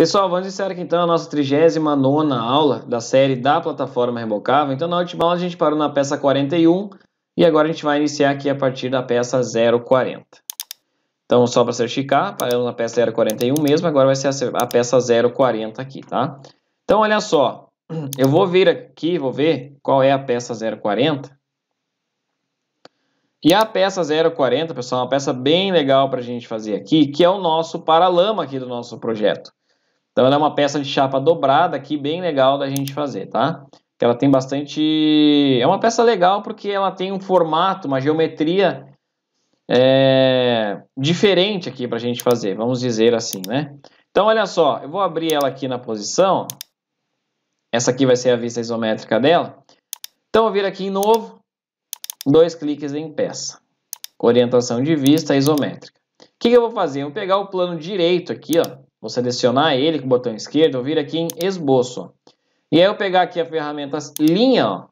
Pessoal, vamos iniciar aqui então a nossa 39 aula da série da plataforma rebocável. Então, na última aula a gente parou na peça 41 e agora a gente vai iniciar aqui a partir da peça 040. Então, só para certificar, paramos na peça 041 mesmo, agora vai ser a peça 040 aqui, tá? Então, olha só, eu vou vir aqui, vou ver qual é a peça 040. E a peça 040, pessoal, é uma peça bem legal para a gente fazer aqui, que é o nosso paralama aqui do nosso projeto. Então ela é uma peça de chapa dobrada aqui, bem legal da gente fazer, tá? Que ela tem bastante... É uma peça legal porque ela tem um formato, uma geometria é... diferente aqui para a gente fazer, vamos dizer assim, né? Então olha só, eu vou abrir ela aqui na posição. Essa aqui vai ser a vista isométrica dela. Então eu vir aqui em novo, dois cliques em peça. Orientação de vista isométrica. O que, que eu vou fazer? Eu vou pegar o plano direito aqui, ó Vou selecionar ele com o botão esquerdo, vou vir aqui em esboço. E aí eu pegar aqui a ferramenta linha, ó,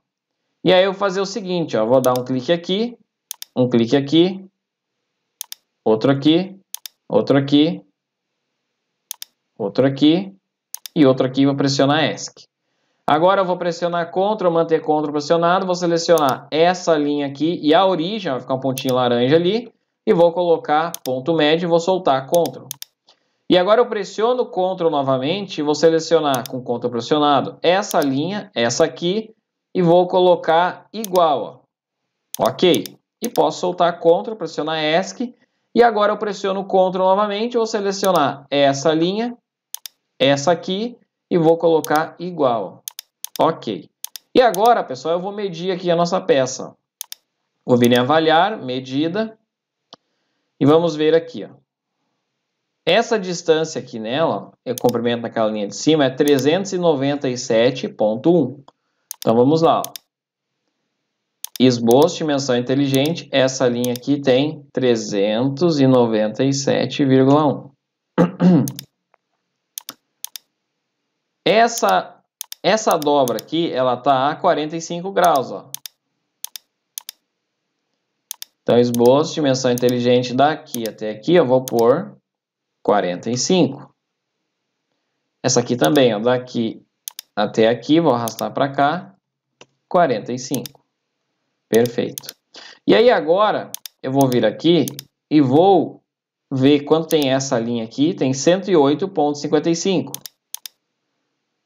e aí eu vou fazer o seguinte, ó, vou dar um clique aqui, um clique aqui, outro aqui, outro aqui, outro aqui e outro aqui, vou pressionar ESC. Agora eu vou pressionar CTRL, manter CTRL pressionado, vou selecionar essa linha aqui e a origem, vai ficar um pontinho laranja ali, e vou colocar ponto médio e vou soltar CTRL. E agora eu pressiono CTRL novamente, vou selecionar com CTRL pressionado essa linha, essa aqui, e vou colocar igual, ó. ok? E posso soltar CTRL, pressionar ESC, e agora eu pressiono CTRL novamente, vou selecionar essa linha, essa aqui, e vou colocar igual, ok? E agora, pessoal, eu vou medir aqui a nossa peça. Vou vir em avaliar, medida, e vamos ver aqui, ó. Essa distância aqui nela, é comprimento naquela linha de cima, é 397,1. Então vamos lá. Esboço de dimensão inteligente, essa linha aqui tem 397,1. Essa, essa dobra aqui, ela está a 45 graus, ó. Então, esboço de dimensão inteligente daqui até aqui, eu vou pôr 45. Essa aqui também, ó, daqui até aqui, vou arrastar para cá, 45. Perfeito. E aí agora, eu vou vir aqui e vou ver quanto tem essa linha aqui, tem 108.55.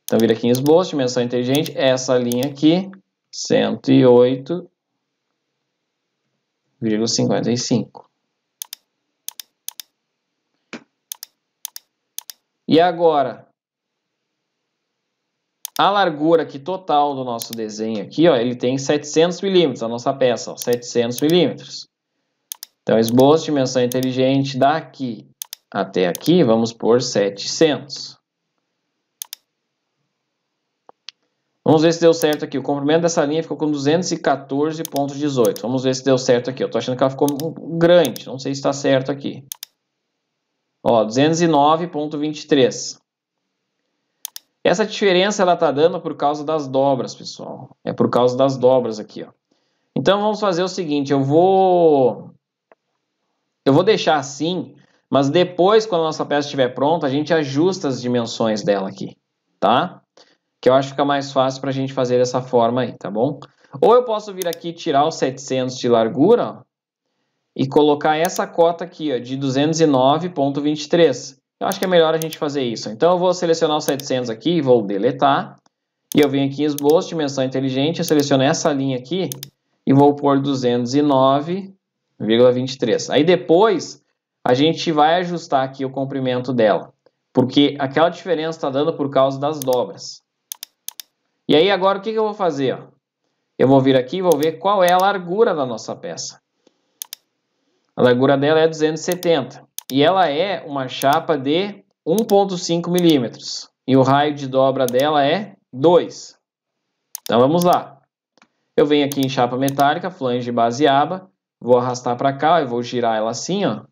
Então, vira aqui em esboço, dimensão inteligente, essa linha aqui, 108,55. E agora, a largura aqui total do nosso desenho aqui, ó, ele tem 700 milímetros, a nossa peça, ó, 700 milímetros. Então, esboço, dimensão inteligente, daqui até aqui, vamos por 700. Vamos ver se deu certo aqui. O comprimento dessa linha ficou com 214,18. Vamos ver se deu certo aqui. Eu tô achando que ela ficou grande. Não sei se está certo aqui. Ó, 209.23. Essa diferença ela tá dando por causa das dobras, pessoal. É por causa das dobras aqui, ó. Então vamos fazer o seguinte, eu vou eu vou deixar assim, mas depois quando a nossa peça estiver pronta, a gente ajusta as dimensões dela aqui, tá? Que eu acho que fica mais fácil para a gente fazer dessa forma aí, tá bom? Ou eu posso vir aqui e tirar os 700 de largura, e colocar essa cota aqui ó, de 209.23. Eu acho que é melhor a gente fazer isso. Então eu vou selecionar o 700 aqui, vou deletar. E eu venho aqui em esboço, dimensão inteligente, eu seleciono essa linha aqui e vou pôr 209,23. Aí depois a gente vai ajustar aqui o comprimento dela, porque aquela diferença está dando por causa das dobras. E aí agora o que, que eu vou fazer? Ó? Eu vou vir aqui e vou ver qual é a largura da nossa peça. A largura dela é 270 e ela é uma chapa de 1.5 milímetros e o raio de dobra dela é 2. Então vamos lá. Eu venho aqui em chapa metálica, flange base aba, vou arrastar para cá, eu vou girar ela assim, ó.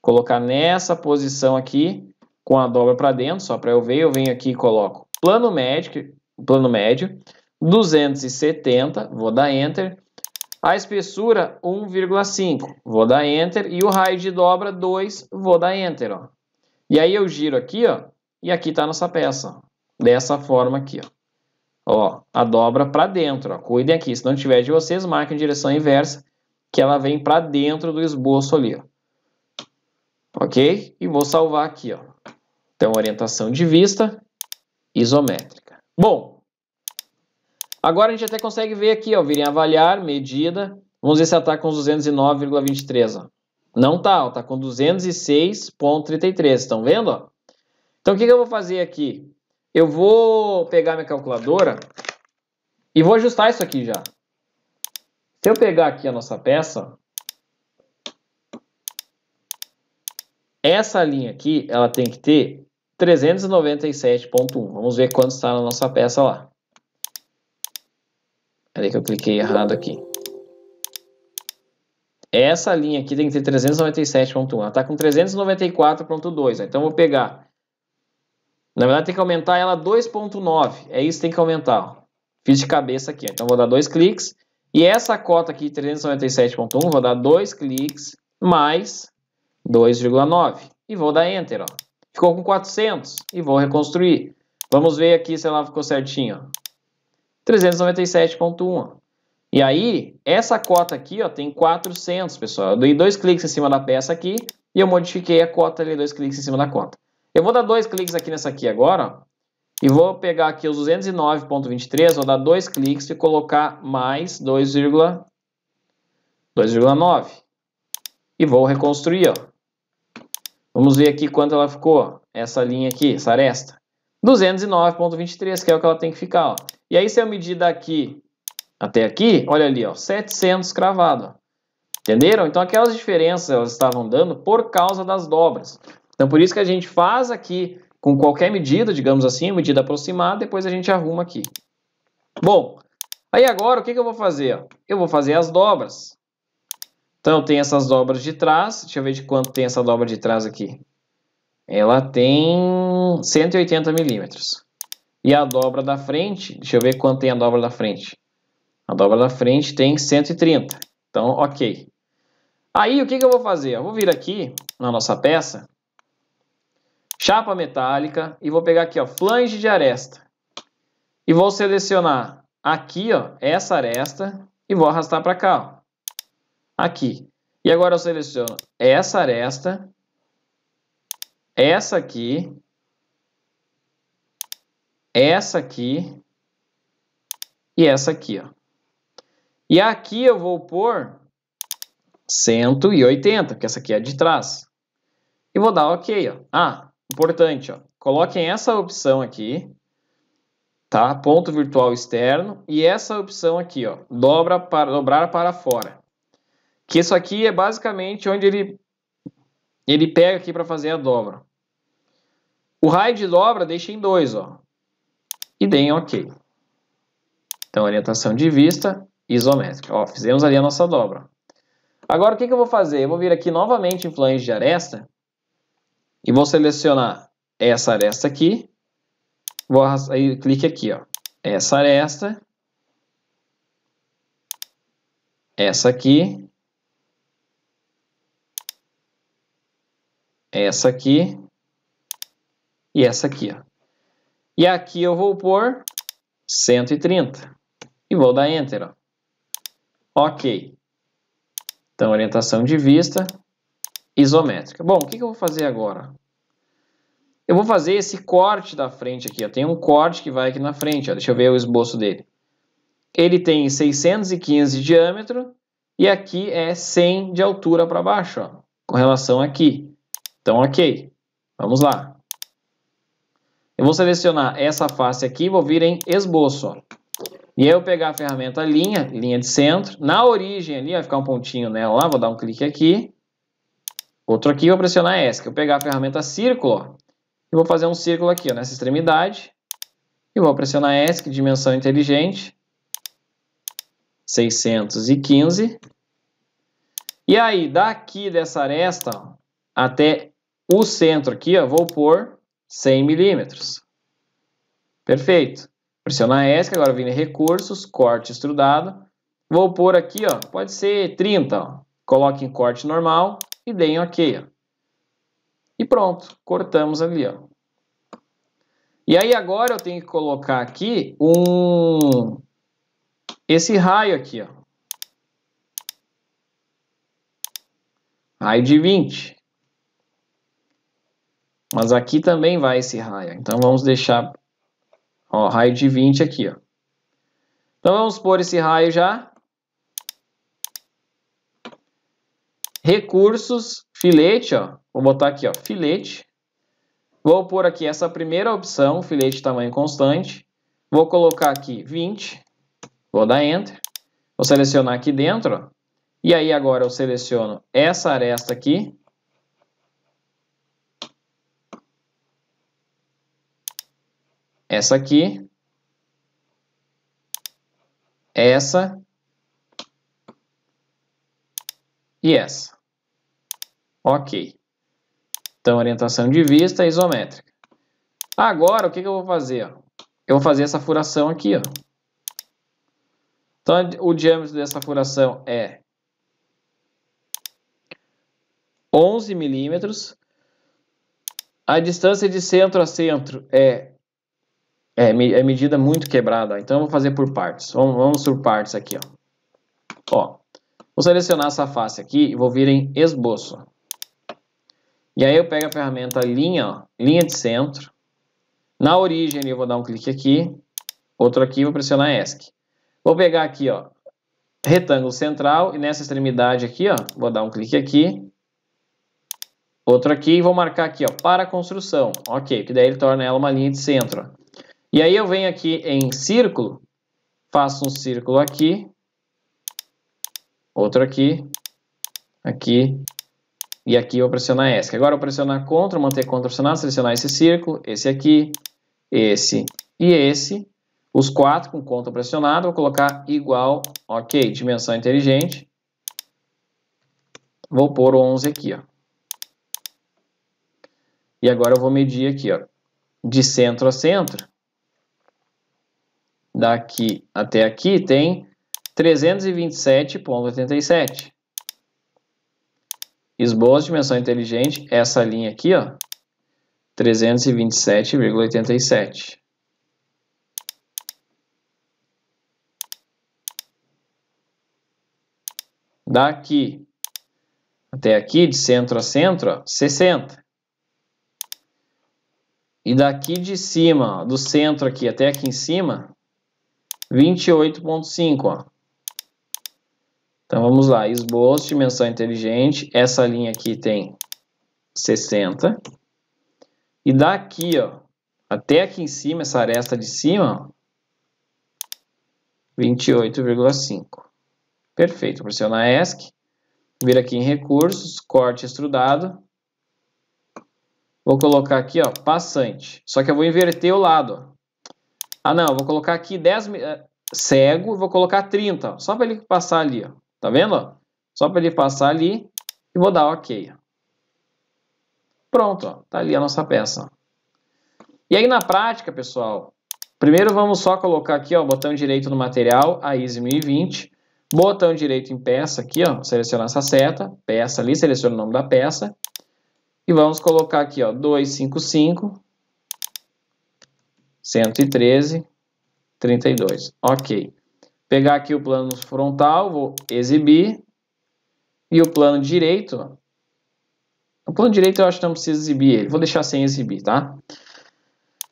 Colocar nessa posição aqui com a dobra para dentro, só para eu ver, eu venho aqui e coloco plano médio, plano médio, 270, vou dar enter a espessura 1,5, vou dar Enter. E o raio de dobra 2, vou dar Enter. Ó. E aí eu giro aqui, ó, e aqui está a nossa peça. Ó. Dessa forma aqui, ó. Ó, a dobra para dentro. Ó. Cuidem aqui, se não tiver de vocês, marquem em direção inversa, que ela vem para dentro do esboço ali. Ó. Ok? E vou salvar aqui. Ó. Então, orientação de vista isométrica. Bom, Agora a gente até consegue ver aqui, ó, virem avaliar, medida. Vamos ver se ela está com 209,23. Não tá, ó, tá com 206,33. Estão vendo? Ó? Então o que, que eu vou fazer aqui? Eu vou pegar minha calculadora e vou ajustar isso aqui já. Se eu pegar aqui a nossa peça, essa linha aqui, ela tem que ter 397.1. Vamos ver quanto está na nossa peça lá. Peraí que eu cliquei errado aqui. Essa linha aqui tem que ter 397.1. Ela está com 394.2. Então, eu vou pegar... Na verdade, tem que aumentar ela 2.9. É isso que tem que aumentar. Fiz de cabeça aqui. Então Então, vou dar dois cliques. E essa cota aqui, 397.1, vou dar dois cliques mais 2,9. E vou dar Enter. Ó. Ficou com 400. E vou reconstruir. Vamos ver aqui se ela ficou certinha. 397.1. E aí, essa cota aqui ó, tem 400, pessoal. Eu dei dois cliques em cima da peça aqui e eu modifiquei a cota ali, dois cliques em cima da cota. Eu vou dar dois cliques aqui nessa aqui agora ó, e vou pegar aqui os 209.23, vou dar dois cliques e colocar mais 2,9. E vou reconstruir. Ó. Vamos ver aqui quanto ela ficou, ó, essa linha aqui, essa aresta. 209.23, que é o que ela tem que ficar. Ó. E aí, se eu medir daqui até aqui, olha ali, ó, 700 cravado. Entenderam? Então, aquelas diferenças elas estavam dando por causa das dobras. Então, por isso que a gente faz aqui com qualquer medida, digamos assim, medida aproximada, depois a gente arruma aqui. Bom, aí agora o que, que eu vou fazer? Eu vou fazer as dobras. Então, tem essas dobras de trás. Deixa eu ver de quanto tem essa dobra de trás aqui. Ela tem 180 milímetros. E a dobra da frente, deixa eu ver quanto tem a dobra da frente. A dobra da frente tem 130. Então, ok. Aí, o que, que eu vou fazer? Eu vou vir aqui na nossa peça, chapa metálica, e vou pegar aqui, ó, flange de aresta. E vou selecionar aqui, ó, essa aresta, e vou arrastar para cá, ó. Aqui. E agora eu seleciono essa aresta, essa aqui essa aqui e essa aqui, ó. E aqui eu vou pôr 180, porque essa aqui é de trás. E vou dar OK, ó. Ah, importante, ó. Coloquem essa opção aqui, tá? Ponto virtual externo e essa opção aqui, ó, dobra para dobrar para fora. Que isso aqui é basicamente onde ele ele pega aqui para fazer a dobra. O raio de dobra deixa em dois, ó e deem OK. Então, orientação de vista isométrica. Ó, fizemos ali a nossa dobra. Agora, o que, que eu vou fazer? Eu vou vir aqui novamente em flange de aresta e vou selecionar essa aresta aqui. Vou aí, clique aqui, ó. Essa aresta. Essa aqui. Essa aqui. E essa aqui, ó. E aqui eu vou pôr 130 e vou dar Enter. Ó. Ok. Então, orientação de vista isométrica. Bom, o que, que eu vou fazer agora? Eu vou fazer esse corte da frente aqui. Eu Tem um corte que vai aqui na frente. Ó. Deixa eu ver o esboço dele. Ele tem 615 de diâmetro e aqui é 100 de altura para baixo, ó, com relação aqui. Então, ok. Vamos lá. Eu vou selecionar essa face aqui, vou vir em esboço. Ó. E aí eu pegar a ferramenta linha, linha de centro. Na origem ali, vai ficar um pontinho nela lá, vou dar um clique aqui. Outro aqui, vou pressionar S. Eu pegar a ferramenta círculo, ó, e vou fazer um círculo aqui, ó, nessa extremidade. E vou pressionar S, dimensão inteligente. 615. E aí, daqui dessa aresta ó, até o centro aqui, ó, vou pôr 100 milímetros. Perfeito. Pressionar ESC, agora vem recursos, corte estrudado. Vou pôr aqui, ó, pode ser 30, ó. Coloque em corte normal e dê em OK, ó. E pronto, cortamos ali, ó. E aí agora eu tenho que colocar aqui um esse raio aqui, ó. Raio de 20. Mas aqui também vai esse raio. Então vamos deixar o raio de 20 aqui. Ó. Então vamos pôr esse raio já. Recursos, filete, ó. Vou botar aqui, ó, filete. Vou pôr aqui essa primeira opção, filete tamanho constante. Vou colocar aqui 20. Vou dar Enter. Vou selecionar aqui dentro. Ó. E aí agora eu seleciono essa aresta aqui. essa aqui, essa e essa. Ok. Então, orientação de vista isométrica. Agora, o que, que eu vou fazer? Eu vou fazer essa furação aqui. Ó. Então, o diâmetro dessa furação é 11 milímetros. A distância de centro a centro é é, é medida muito quebrada. Então, eu vou fazer por partes. Vamos, vamos por partes aqui, ó. Ó, vou selecionar essa face aqui e vou vir em esboço. E aí eu pego a ferramenta linha, ó, linha de centro. Na origem eu vou dar um clique aqui, outro aqui, vou pressionar ESC. Vou pegar aqui, ó, retângulo central e nessa extremidade aqui, ó, vou dar um clique aqui, outro aqui e vou marcar aqui, ó, para construção. Ok, que daí ele torna ela uma linha de centro. Ó. E aí eu venho aqui em círculo, faço um círculo aqui, outro aqui, aqui e aqui eu vou pressionar ESC. Agora eu vou pressionar CTRL, manter CTRL pressionado, selecionar esse círculo, esse aqui, esse e esse. Os quatro com CTRL pressionado, vou colocar igual, ok, dimensão inteligente. Vou pôr o 11 aqui, ó. E agora eu vou medir aqui, ó, de centro a centro, daqui até aqui tem 327,87. Esboço de dimensão inteligente, essa linha aqui, ó, 327,87. Daqui até aqui, de centro a centro, ó, 60. E daqui de cima, ó, do centro aqui até aqui em cima, 28.5, ó. Então vamos lá, esboço, dimensão inteligente, essa linha aqui tem 60. E daqui, ó, até aqui em cima, essa aresta de cima, 28,5. Perfeito, pressiona ESC, vir aqui em recursos, corte extrudado. Vou colocar aqui, ó, passante. Só que eu vou inverter o lado, ó. Ah, não, vou colocar aqui 10 eh, cego vou colocar 30, só para ele passar ali, ó. Tá vendo? Só para ele passar ali e vou dar OK. Pronto, ó, tá ali a nossa peça. E aí na prática, pessoal, primeiro vamos só colocar aqui, ó, botão direito no material, a ISO 1020, botão direito em peça aqui, ó, selecionar essa seta, peça ali, seleciona o nome da peça, e vamos colocar aqui, ó, 255, 113, 32. Ok. Pegar aqui o plano frontal, vou exibir. E o plano direito, o plano direito eu acho que não precisa exibir ele. Vou deixar sem exibir, tá?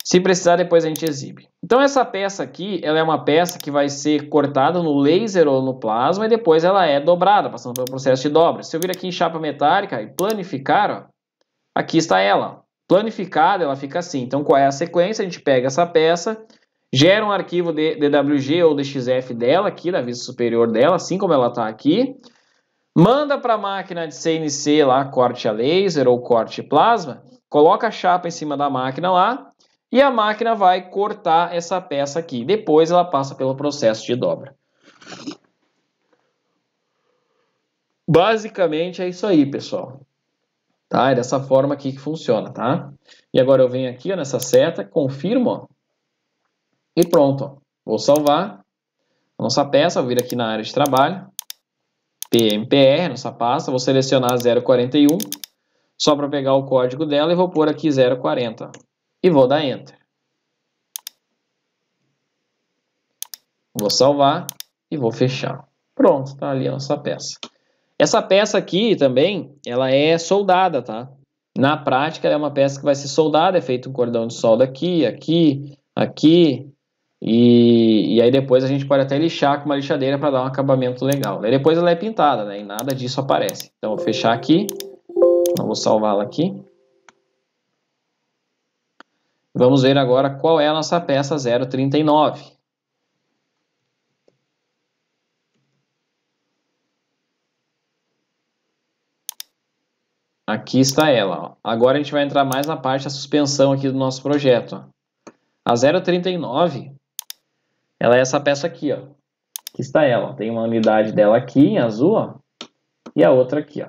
Se precisar, depois a gente exibe. Então essa peça aqui, ela é uma peça que vai ser cortada no laser ou no plasma e depois ela é dobrada, passando pelo processo de dobra. Se eu vir aqui em chapa metálica e planificar, ó, aqui está ela. Planificada, ela fica assim. Então, qual é a sequência? A gente pega essa peça, gera um arquivo de DWG ou DXF dela aqui, da vista superior dela, assim como ela está aqui. Manda para a máquina de CNC lá, corte a laser ou corte plasma, coloca a chapa em cima da máquina lá e a máquina vai cortar essa peça aqui. Depois ela passa pelo processo de dobra. Basicamente é isso aí, pessoal. Tá? É dessa forma aqui que funciona, tá? E agora eu venho aqui ó, nessa seta, confirmo, ó, e pronto. Ó. Vou salvar a nossa peça, vou vir aqui na área de trabalho, PMPR, nossa pasta, vou selecionar 041, só para pegar o código dela e vou pôr aqui 040, e vou dar Enter. Vou salvar e vou fechar. Pronto, está ali a nossa peça. Essa peça aqui também, ela é soldada, tá? Na prática, ela é uma peça que vai ser soldada, é feito um cordão de solda aqui, aqui, aqui, e, e aí depois a gente pode até lixar com uma lixadeira para dar um acabamento legal. Aí depois ela é pintada, né? E nada disso aparece. Então, eu vou fechar aqui, Então, vou salvá-la aqui. Vamos ver agora qual é a nossa peça 039. Aqui está ela. Ó. Agora a gente vai entrar mais na parte da suspensão aqui do nosso projeto. Ó. A 039, ela é essa peça aqui, ó. Aqui está ela. Ó. Tem uma unidade dela aqui em azul, ó, e a outra aqui, ó.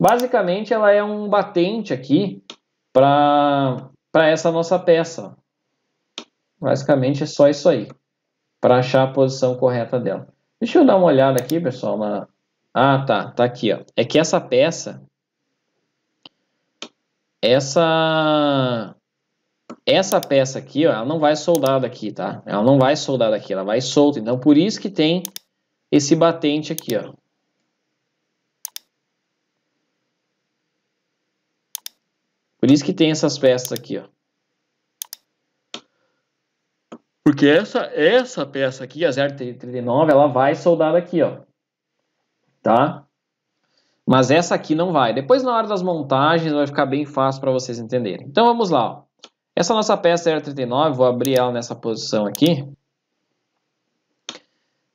Basicamente, ela é um batente aqui para essa nossa peça. Basicamente é só isso aí, para achar a posição correta dela. Deixa eu dar uma olhada aqui, pessoal. Na... Ah, tá, tá aqui, ó. É que essa peça essa essa peça aqui, ó, ela não vai soldada aqui, tá? Ela não vai soldada aqui, ela vai solta. Então, por isso que tem esse batente aqui, ó. Por isso que tem essas peças aqui, ó. Porque essa, essa peça aqui, a 039, ela vai soldada aqui, ó. Tá? Mas essa aqui não vai. Depois, na hora das montagens, vai ficar bem fácil para vocês entenderem. Então, vamos lá. Ó. Essa nossa peça é 39. vou abrir ela nessa posição aqui.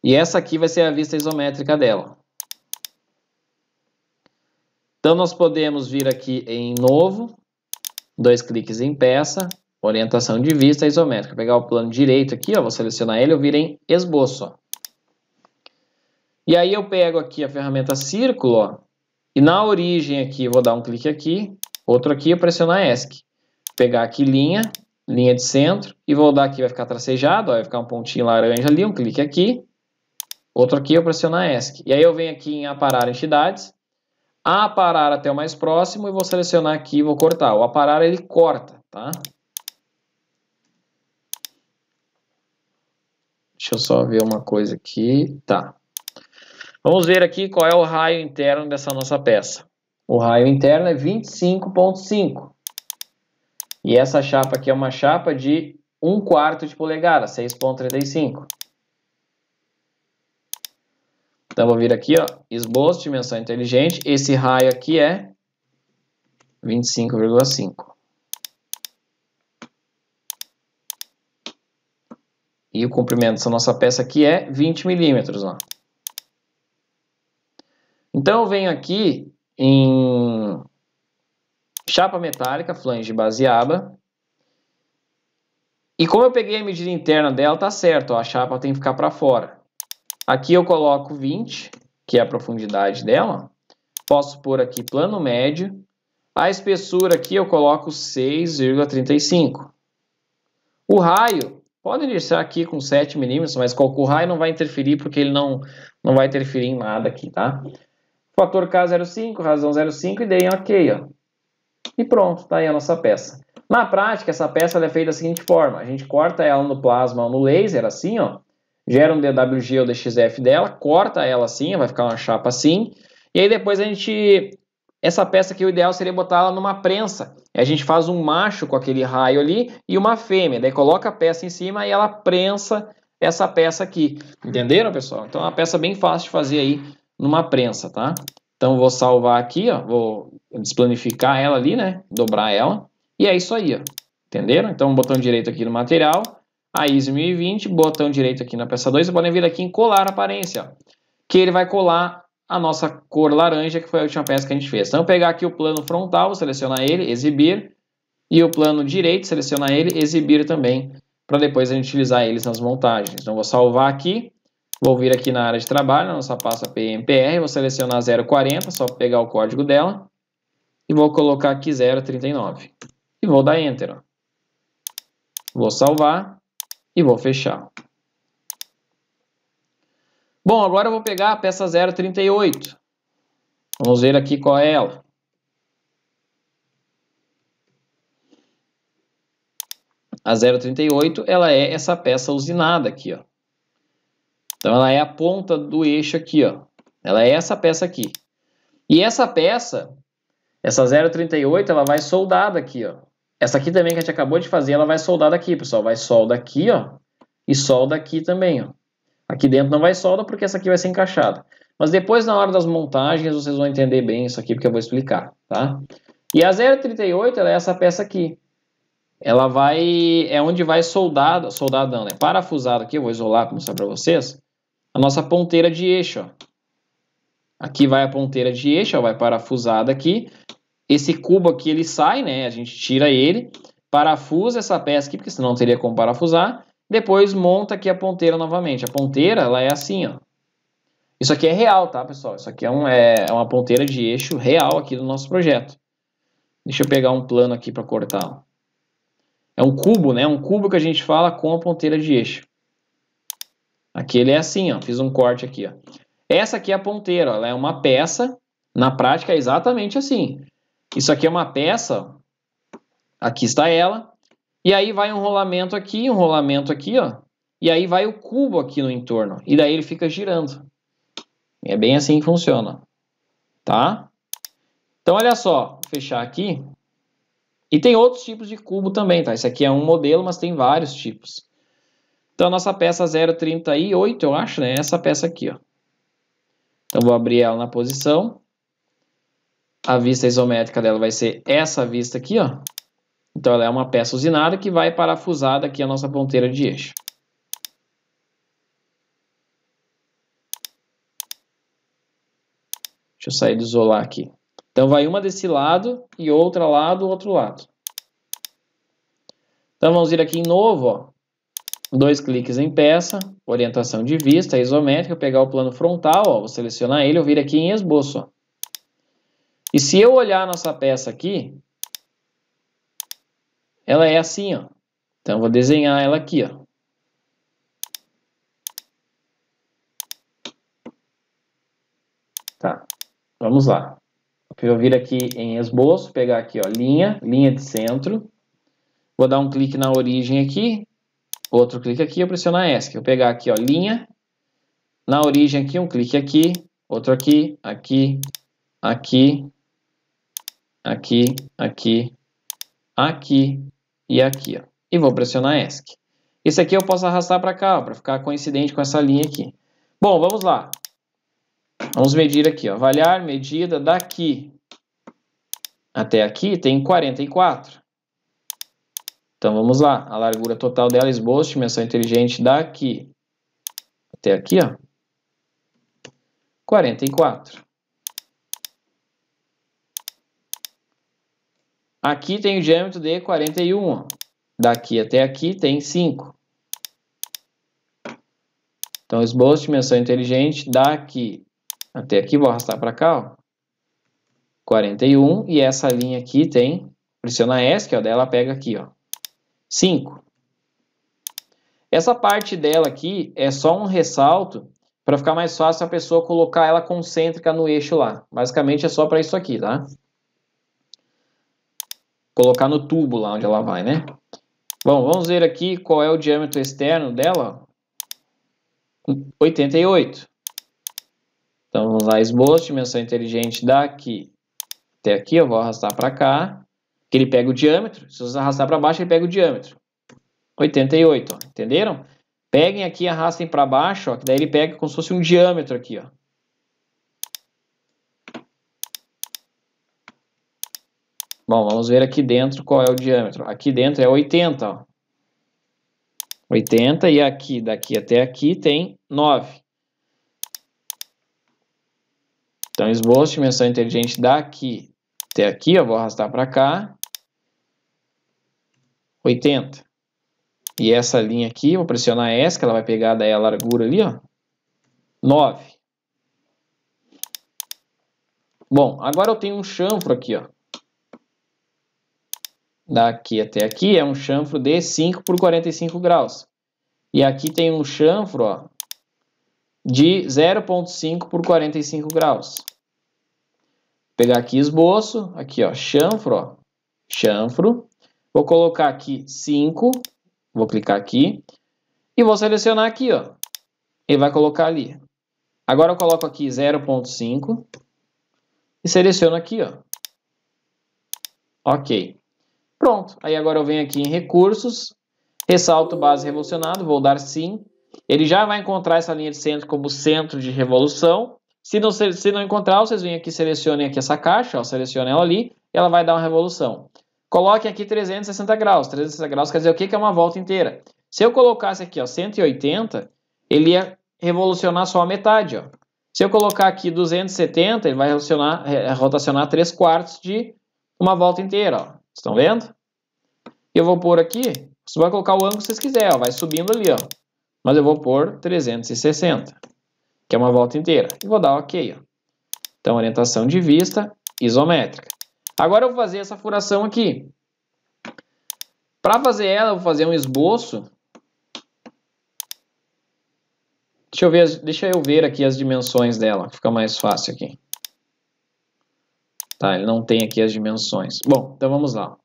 E essa aqui vai ser a vista isométrica dela. Então, nós podemos vir aqui em Novo, dois cliques em Peça, Orientação de Vista Isométrica. Vou pegar o plano direito aqui, ó, vou selecionar ele, eu vir em Esboço. Ó. E aí eu pego aqui a ferramenta Círculo, ó, e na origem aqui, vou dar um clique aqui, outro aqui, eu pressionar ESC. Pegar aqui linha, linha de centro, e vou dar aqui, vai ficar tracejado, ó, vai ficar um pontinho laranja ali, um clique aqui, outro aqui, eu pressionar ESC. E aí eu venho aqui em aparar entidades, aparar até o mais próximo, e vou selecionar aqui e vou cortar. O aparar, ele corta, tá? Deixa eu só ver uma coisa aqui, tá. Vamos ver aqui qual é o raio interno dessa nossa peça. O raio interno é 25.5. E essa chapa aqui é uma chapa de 1 quarto de polegada, 6.35. Então, vou vir aqui, ó, esboço, dimensão inteligente. Esse raio aqui é 25,5. E o comprimento dessa nossa peça aqui é 20 milímetros, ó. Então eu venho aqui em chapa metálica, flange baseaba. E como eu peguei a medida interna dela, tá certo, ó, a chapa tem que ficar para fora. Aqui eu coloco 20, que é a profundidade dela. Posso pôr aqui plano médio. A espessura aqui eu coloco 6,35. O raio, pode iniciar aqui com 7 milímetros, mas o raio não vai interferir porque ele não, não vai interferir em nada aqui, tá? Fator K05, razão 05 e dei OK. Ó. E pronto, está aí a nossa peça. Na prática, essa peça é feita da seguinte forma. A gente corta ela no plasma ou no laser, assim, ó. Gera um DWG ou DXF dela, corta ela assim, vai ficar uma chapa assim. E aí depois a gente... Essa peça aqui, o ideal seria botar ela numa prensa. A gente faz um macho com aquele raio ali e uma fêmea. Daí coloca a peça em cima e ela prensa essa peça aqui. Entenderam, pessoal? Então é uma peça bem fácil de fazer aí numa prensa, tá? Então vou salvar aqui, ó, vou desplanificar ela ali, né? Dobrar ela. E é isso aí, ó. Entenderam? Então botão direito aqui no material, a ISO 1020, botão direito aqui na peça 2, vocês podem vir aqui em colar aparência, ó, que ele vai colar a nossa cor laranja, que foi a última peça que a gente fez. Então pegar aqui o plano frontal, vou selecionar ele, exibir, e o plano direito, selecionar ele, exibir também, para depois a gente utilizar eles nas montagens. Então vou salvar aqui, Vou vir aqui na área de trabalho, na nossa pasta PMPR, vou selecionar 040, só pegar o código dela, e vou colocar aqui 039. E vou dar Enter. Ó. Vou salvar e vou fechar. Bom, agora eu vou pegar a peça 038. Vamos ver aqui qual é ela. A 038, ela é essa peça usinada aqui, ó. Então ela é a ponta do eixo aqui, ó. Ela é essa peça aqui. E essa peça, essa 0,38, ela vai soldada aqui, ó. Essa aqui também que a gente acabou de fazer, ela vai soldada aqui, pessoal. Vai solda aqui, ó. E solda aqui também, ó. Aqui dentro não vai solda porque essa aqui vai ser encaixada. Mas depois, na hora das montagens, vocês vão entender bem isso aqui, porque eu vou explicar, tá? E a 0,38, ela é essa peça aqui. Ela vai... É onde vai soldada... Soldadão, né? Parafusada aqui, eu vou isolar para mostrar para vocês a nossa ponteira de eixo. Ó. Aqui vai a ponteira de eixo, ó, vai parafusada aqui. Esse cubo aqui ele sai, né? A gente tira ele, parafusa essa peça aqui, porque senão não teria como parafusar. Depois monta aqui a ponteira novamente. A ponteira ela é assim, ó. Isso aqui é real, tá, pessoal? Isso aqui é, um, é, é uma ponteira de eixo real aqui do nosso projeto. Deixa eu pegar um plano aqui para cortar. Ó. É um cubo, né? Um cubo que a gente fala com a ponteira de eixo. Aqui ele é assim, ó, fiz um corte aqui. Ó. Essa aqui é a ponteira, ó, ela é uma peça, na prática é exatamente assim. Isso aqui é uma peça, ó, aqui está ela, e aí vai um rolamento aqui, um rolamento aqui, ó, e aí vai o cubo aqui no entorno, e daí ele fica girando. É bem assim que funciona, tá? Então olha só, fechar aqui, e tem outros tipos de cubo também, tá? Esse aqui é um modelo, mas tem vários tipos. Então, a nossa peça 038, eu acho, né? É essa peça aqui, ó. Então, vou abrir ela na posição. A vista isométrica dela vai ser essa vista aqui, ó. Então, ela é uma peça usinada que vai parafusada aqui a nossa ponteira de eixo. Deixa eu sair do isolar aqui. Então, vai uma desse lado e outra lá do outro lado. Então, vamos ir aqui em novo, ó dois cliques em peça, orientação de vista, isométrica, pegar o plano frontal, ó, vou selecionar ele, eu vir aqui em esboço. Ó. E se eu olhar a nossa peça aqui, ela é assim, ó. Então, eu vou desenhar ela aqui, ó. Tá, vamos lá. Eu vir aqui em esboço, pegar aqui, ó, linha, linha de centro. Vou dar um clique na origem aqui, Outro clique aqui, eu pressiono a ESC. Eu pegar aqui, ó, linha. Na origem aqui, um clique aqui. Outro aqui, aqui, aqui, aqui, aqui, aqui e aqui, ó. E vou pressionar ESC. Esse aqui eu posso arrastar para cá, para ficar coincidente com essa linha aqui. Bom, vamos lá. Vamos medir aqui, ó. Avaliar medida daqui até aqui tem 44. Então vamos lá, a largura total dela, esboço, dimensão inteligente daqui até aqui, ó, 44. Aqui tem o diâmetro de 41, ó. daqui até aqui tem 5. Então esboço, dimensão inteligente daqui até aqui, vou arrastar para cá, ó, 41, e essa linha aqui tem, pressiona S, que é o dela, pega aqui, ó, 5. Essa parte dela aqui é só um ressalto para ficar mais fácil a pessoa colocar ela concêntrica no eixo lá. Basicamente é só para isso aqui, tá? Colocar no tubo lá onde ela vai, né? Bom, vamos ver aqui qual é o diâmetro externo dela. 88. Então vamos lá, esboço, dimensão inteligente daqui até aqui, eu vou arrastar para cá que ele pega o diâmetro, se você arrastar para baixo, ele pega o diâmetro. 88, ó, entenderam? Peguem aqui e arrastem para baixo, ó, que daí ele pega como se fosse um diâmetro aqui, ó. Bom, vamos ver aqui dentro qual é o diâmetro. Aqui dentro é 80, ó. 80 e aqui, daqui até aqui, tem 9. Então, esboço dimensão inteligente daqui até aqui, eu vou arrastar para cá. 80. E essa linha aqui, vou pressionar S, que ela vai pegar daí a largura ali, ó. 9. Bom, agora eu tenho um chanfro aqui, ó. Daqui até aqui é um chanfro de 5 por 45 graus. E aqui tem um chanfro, ó, de 0.5 por 45 graus. Vou pegar aqui esboço, aqui, ó, chanfro, ó, chanfro Vou colocar aqui 5, vou clicar aqui e vou selecionar aqui, ó. Ele vai colocar ali. Agora eu coloco aqui 0.5 e seleciono aqui, ó. Ok. Pronto. Aí agora eu venho aqui em recursos, ressalto base revolucionado, vou dar sim. Ele já vai encontrar essa linha de centro como centro de revolução. Se não, se não encontrar, vocês vêm aqui, selecionem aqui essa caixa, ó, selecionem ela ali, ela vai dar uma revolução. Coloquem aqui 360 graus. 360 graus quer dizer o que, que é uma volta inteira. Se eu colocasse aqui ó, 180, ele ia revolucionar só a metade. Ó. Se eu colocar aqui 270, ele vai rotacionar, rotacionar 3 quartos de uma volta inteira. Ó. Estão vendo? Eu vou pôr aqui, você vai colocar o ângulo que vocês quiserem, ó, vai subindo ali. Ó. Mas eu vou pôr 360, que é uma volta inteira. E vou dar OK. Ó. Então, orientação de vista isométrica. Agora eu vou fazer essa furação aqui. Para fazer ela, eu vou fazer um esboço. Deixa eu, ver, deixa eu ver aqui as dimensões dela, fica mais fácil aqui. Tá, ele não tem aqui as dimensões. Bom, então vamos lá.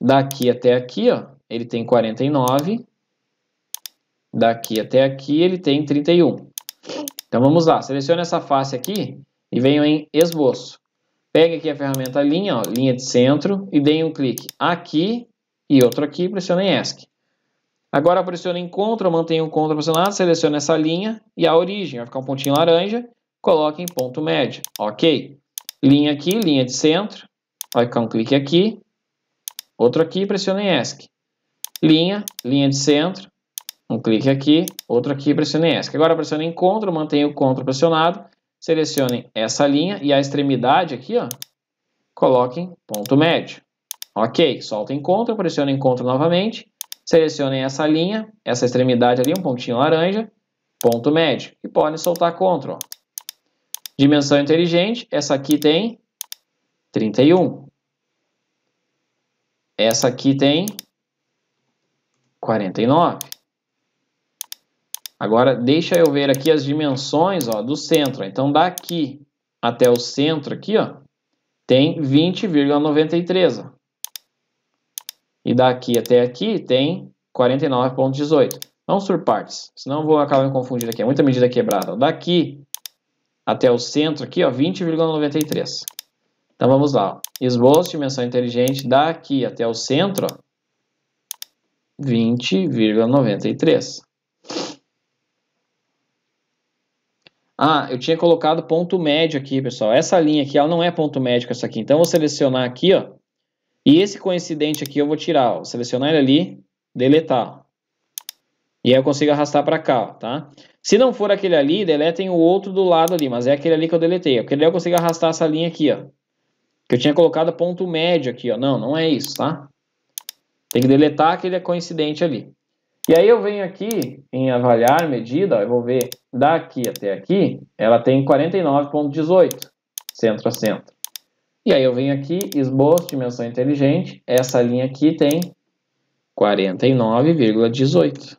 Daqui até aqui, ó, ele tem 49. Daqui até aqui, ele tem 31. Então vamos lá, selecione essa face aqui e venho em esboço. Pegue aqui a ferramenta linha, ó, linha de centro, e dê um clique aqui e outro aqui, pressione ESC. Agora pressione CTRL, mantenha o CTRL pressionado, selecione essa linha e a origem, vai ficar um pontinho laranja, coloque em ponto médio, ok. Linha aqui, linha de centro, vai ficar um clique aqui, outro aqui, pressione ESC. Linha, linha de centro, um clique aqui, outro aqui, pressione ESC. Agora pressione CTRL, mantenha o CTRL pressionado, Selecionem essa linha e a extremidade aqui, ó, coloquem ponto médio. Ok, soltem CTRL, pressionem CTRL novamente, selecionem essa linha, essa extremidade ali, um pontinho laranja, ponto médio, e podem soltar CTRL. Dimensão inteligente, essa aqui tem 31. Essa aqui tem 49. Agora, deixa eu ver aqui as dimensões ó, do centro. Então, daqui até o centro aqui, ó, tem 20,93. E daqui até aqui tem 49,18. Não por partes, senão vou acabar me confundindo aqui. É muita medida quebrada. Daqui até o centro aqui, 20,93. Então, vamos lá. Ó. Esboço, dimensão inteligente, daqui até o centro, 20,93. Ah, eu tinha colocado ponto médio aqui, pessoal. Essa linha aqui, ela não é ponto médio essa aqui. Então, eu vou selecionar aqui, ó. E esse coincidente aqui eu vou tirar, ó. Selecionar ele ali, deletar. E aí eu consigo arrastar para cá, ó, tá? Se não for aquele ali, deletem o outro do lado ali, mas é aquele ali que eu deletei. Ó, porque ali eu consigo arrastar essa linha aqui, ó. Que eu tinha colocado ponto médio aqui, ó. Não, não é isso, tá? Tem que deletar aquele coincidente ali. E aí eu venho aqui em avaliar medida, eu vou ver daqui até aqui, ela tem 49.18, centro a centro. E aí eu venho aqui, esboço, dimensão inteligente, essa linha aqui tem 49,18.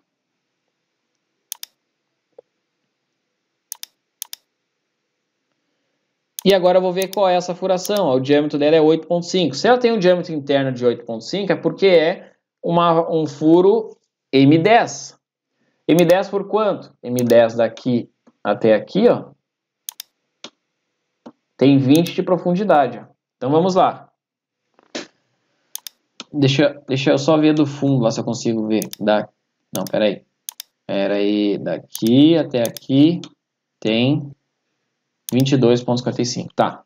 E agora eu vou ver qual é essa furação. O diâmetro dela é 8,5. Se ela tem um diâmetro interno de 8,5, é porque é uma, um furo M10. M10 por quanto? M10 daqui até aqui, ó. Tem 20 de profundidade, ó. Então vamos lá. Deixa, deixa eu só ver do fundo lá se eu consigo ver. Da... Não, peraí. Peraí, daqui até aqui tem 22.55. Tá.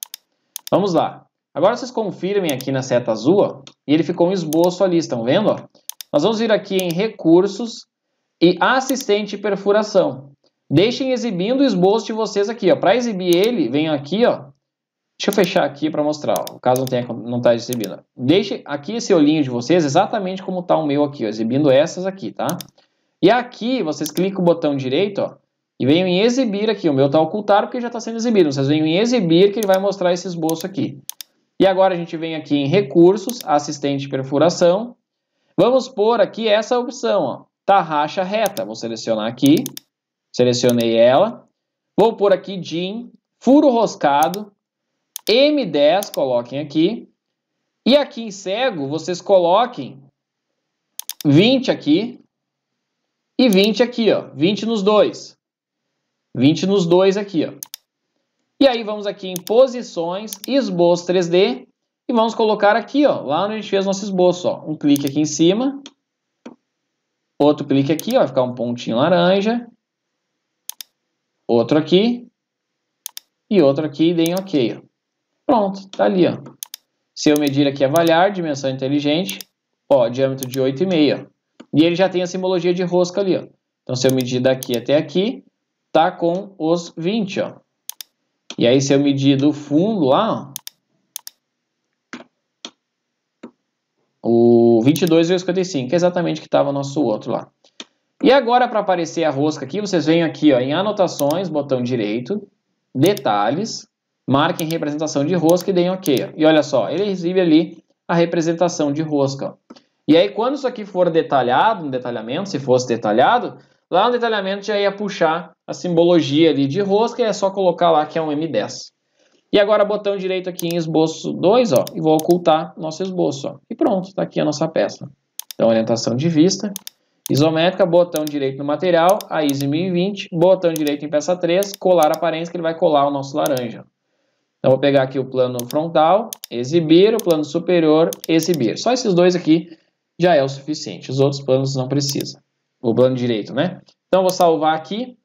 Vamos lá. Agora vocês confirmem aqui na seta azul, ó, e ele ficou um esboço ali, estão vendo? Ó? Nós vamos vir aqui em recursos e assistente perfuração. Deixem exibindo o esboço de vocês aqui, ó. Para exibir ele, venham aqui, ó. Deixa eu fechar aqui para mostrar, ó, caso não tenha não está exibindo. Deixe aqui esse olhinho de vocês exatamente como está o meu aqui, ó, exibindo essas aqui, tá? E aqui vocês clicam o botão direito, ó, e venham em exibir aqui. O meu está ocultado porque já está sendo exibido. Vocês venham em exibir que ele vai mostrar esse esboço aqui. E agora a gente vem aqui em recursos, assistente perfuração, Vamos pôr aqui essa opção, tarraxa tá reta. Vou selecionar aqui, selecionei ela. Vou pôr aqui DIN, furo roscado, M10, coloquem aqui. E aqui em cego, vocês coloquem 20 aqui e 20 aqui, ó. 20 nos dois. 20 nos dois aqui, ó. E aí vamos aqui em posições, esboço 3D, e vamos colocar aqui, ó, lá onde a gente fez nosso esboço. Ó, um clique aqui em cima, outro clique aqui, ó, vai ficar um pontinho laranja, outro aqui e outro aqui e deem OK. Ó. Pronto, tá ali. Ó. Se eu medir aqui avaliar, dimensão inteligente, ó, diâmetro de 8,5. E ele já tem a simbologia de rosca ali. Ó. Então, se eu medir daqui até aqui, tá com os 20. Ó. E aí, se eu medir do fundo lá, O 22 e o 55, que é exatamente que estava o nosso outro lá. E agora, para aparecer a rosca aqui, vocês vêm aqui ó, em anotações, botão direito, detalhes, marquem representação de rosca e deem OK. Ó. E olha só, ele exibe ali a representação de rosca. Ó. E aí, quando isso aqui for detalhado, um detalhamento, se fosse detalhado, lá no detalhamento já ia puxar a simbologia ali de rosca e é só colocar lá que é um M10. E agora botão direito aqui em esboço 2, ó, e vou ocultar nosso esboço, ó. E pronto, está aqui a nossa peça. Então, orientação de vista, isométrica, botão direito no material, a ISO 1020, botão direito em peça 3, colar aparência, que ele vai colar o nosso laranja. Então, vou pegar aqui o plano frontal, exibir, o plano superior, exibir. Só esses dois aqui já é o suficiente, os outros planos não precisa. O plano direito, né? Então, vou salvar aqui,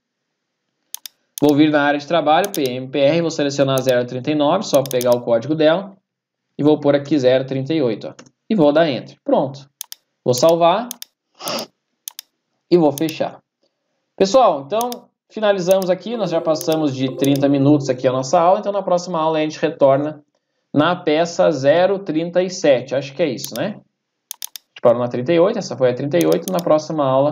Vou vir na área de trabalho, PMPR, vou selecionar 039, só pegar o código dela. E vou pôr aqui 038, ó, e vou dar Enter. Pronto. Vou salvar e vou fechar. Pessoal, então finalizamos aqui, nós já passamos de 30 minutos aqui a nossa aula, então na próxima aula a gente retorna na peça 037, acho que é isso, né? A gente parou na 38, essa foi a 38, na próxima aula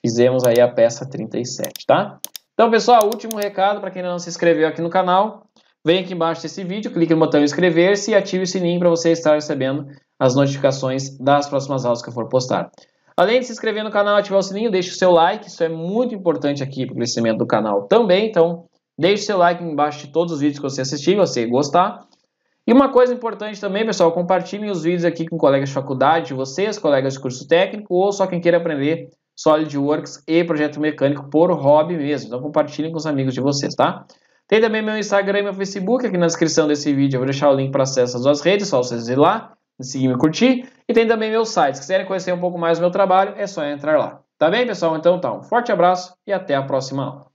fizemos aí a peça 37, tá? Então, pessoal, último recado para quem ainda não se inscreveu aqui no canal. Vem aqui embaixo desse vídeo, clique no botão inscrever-se e ative o sininho para você estar recebendo as notificações das próximas aulas que eu for postar. Além de se inscrever no canal, ativar o sininho, deixe o seu like, isso é muito importante aqui para o crescimento do canal também. Então, deixe o seu like embaixo de todos os vídeos que você assistir, você gostar. E uma coisa importante também, pessoal, compartilhem os vídeos aqui com colegas de faculdade, vocês, colegas de curso técnico, ou só quem queira aprender SolidWorks e projeto mecânico por hobby mesmo. Então compartilhem com os amigos de vocês, tá? Tem também meu Instagram e meu Facebook aqui na descrição desse vídeo. Eu vou deixar o link para acesso às duas redes, só vocês ir lá, seguir e curtir. E tem também meu site. Se quiserem conhecer um pouco mais do meu trabalho, é só entrar lá. Tá bem, pessoal? Então tá, um forte abraço e até a próxima aula.